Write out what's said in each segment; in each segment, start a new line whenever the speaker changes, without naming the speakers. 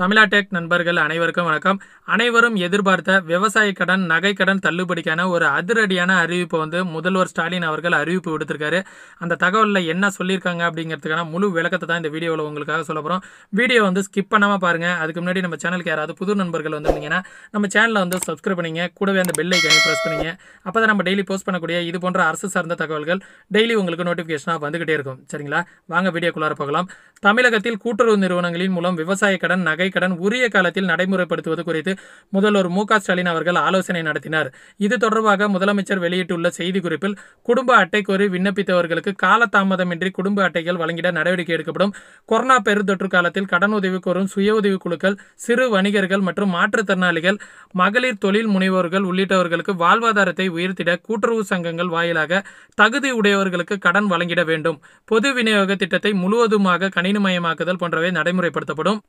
தமிழா டெக் நண்பர்கள் அனைவருக்கும் வணக்கம் அனைவரும் எதிர்பார்த்த விவசாய கடன் நகை கடன் தள்ளுபடிக்கான ஒரு அதிரடியான அறிவிப்பை வந்து முதல்வர் ஸ்டாலின் அவர்கள் அறிவிப்பு விடுத்திருக்காரு அந்த தகவலில் என்ன சொல்லியிருக்காங்க அப்படிங்கிறதுக்கான முழு விளக்கத்தை தான் இந்த வீடியோவில் உங்களுக்காக சொல்ல போகிறோம் வீடியோ வந்து ஸ்கிப் பண்ணாமல் பாருங்கள் அதுக்கு முன்னாடி நம்ம சேனலுக்கு யாராவது புது நண்பர்கள் வந்திருந்தீங்கன்னா நம்ம சேனலில் வந்து சப்ஸ்கிரைப் பண்ணிங்க கூடவே அந்த பெல் ஐக்கனை ப்ரெஸ் பண்ணிங்க அப்போ தான் நம்ம டெய்லி போஸ்ட் பண்ணக்கூடிய இது போன்ற அரசு சார்ந்த தகவல்கள் டெய்லி உங்களுக்கு நோட்டிஃபிகேஷனாக வந்துகிட்டே இருக்கும் சரிங்களா வாங்க வீடியோக்குள்ளார போகலாம் தமிழகத்தில் கூட்டுறவு நிறுவனங்களின் மூலம் விவசாய கடன் நகை நகை கடன் உரிய காலத்தில் நடைமுறைப்படுத்துவது குறித்து முதல்வர் மு ஸ்டாலின் அவர்கள் ஆலோசனை நடத்தினார் இது தொடர்பாக முதலமைச்சர் வெளியிட்டுள்ள செய்திக்குறிப்பில் குடும்ப அட்டை கோரி விண்ணப்பித்தவர்களுக்கு காலதாமதமின்றி குடும்ப அட்டைகள் வழங்கிட நடவடிக்கை எடுக்கப்படும் கொரோனா பெருந்தொற்று காலத்தில் கடன் உதவி கோரும் சுய உதவி குழுக்கள் சிறு வணிகர்கள் மற்றும் மாற்றுத்திறனாளிகள் மகளிர் தொழில் முனைவோர்கள் உள்ளிட்டவர்களுக்கு வாழ்வாதாரத்தை உயர்த்திட கூட்டுறவு சங்கங்கள் வாயிலாக தகுதி உடையவர்களுக்கு கடன் வழங்கிட வேண்டும் பொது விநியோக திட்டத்தை முழுவதுமாக கணினிமயமாக்குதல் போன்றவை நடைமுறைப்படுத்தப்படும்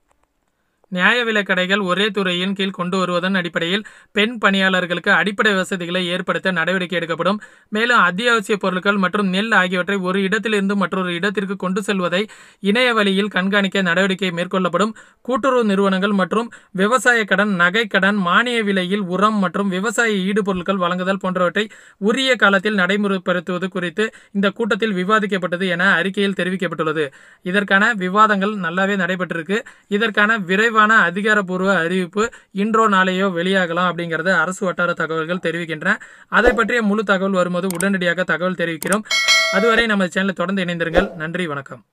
நியாய விலைக்கடைகள் ஒரே துறையின் கீழ் கொண்டு வருவதன் அடிப்படையில் பெண் பணியாளர்களுக்கு அடிப்படை வசதிகளை ஏற்படுத்த நடவடிக்கை எடுக்கப்படும் மேலும் அத்தியாவசிய பொருட்கள் மற்றும் நெல் ஆகியவற்றை ஒரு இடத்திலிருந்து மற்றொரு இடத்திற்கு கொண்டு செல்வதை இணைய வழியில் கண்காணிக்க நடவடிக்கை மேற்கொள்ளப்படும் கூட்டுறவு நிறுவனங்கள் மற்றும் விவசாய கடன் நகை கடன் மானிய விலையில் உரம் மற்றும் விவசாய ஈடுபொருட்கள் வழங்குதல் போன்றவற்றை உரிய காலத்தில் நடைமுறைப்படுத்துவது குறித்து இந்த கூட்டத்தில் விவாதிக்கப்பட்டது என அறிக்கையில் தெரிவிக்கப்பட்டுள்ளது இதற்கான விவாதங்கள் நல்லாவே நடைபெற்றிருக்கு இதற்கான விரைவு விரைவான அதிகாரப்பூர்வ அறிவிப்பு இன்றோ நாளையோ வெளியாகலாம் அப்படிங்கிறது அரசு வட்டார தகவல்கள் தெரிவிக்கின்றன அதை பற்றிய முழு தகவல் வரும்போது உடனடியாக தகவல் தெரிவிக்கிறோம் அதுவரை நமது சேனலை தொடர்ந்து இணைந்திருங்கள் நன்றி வணக்கம்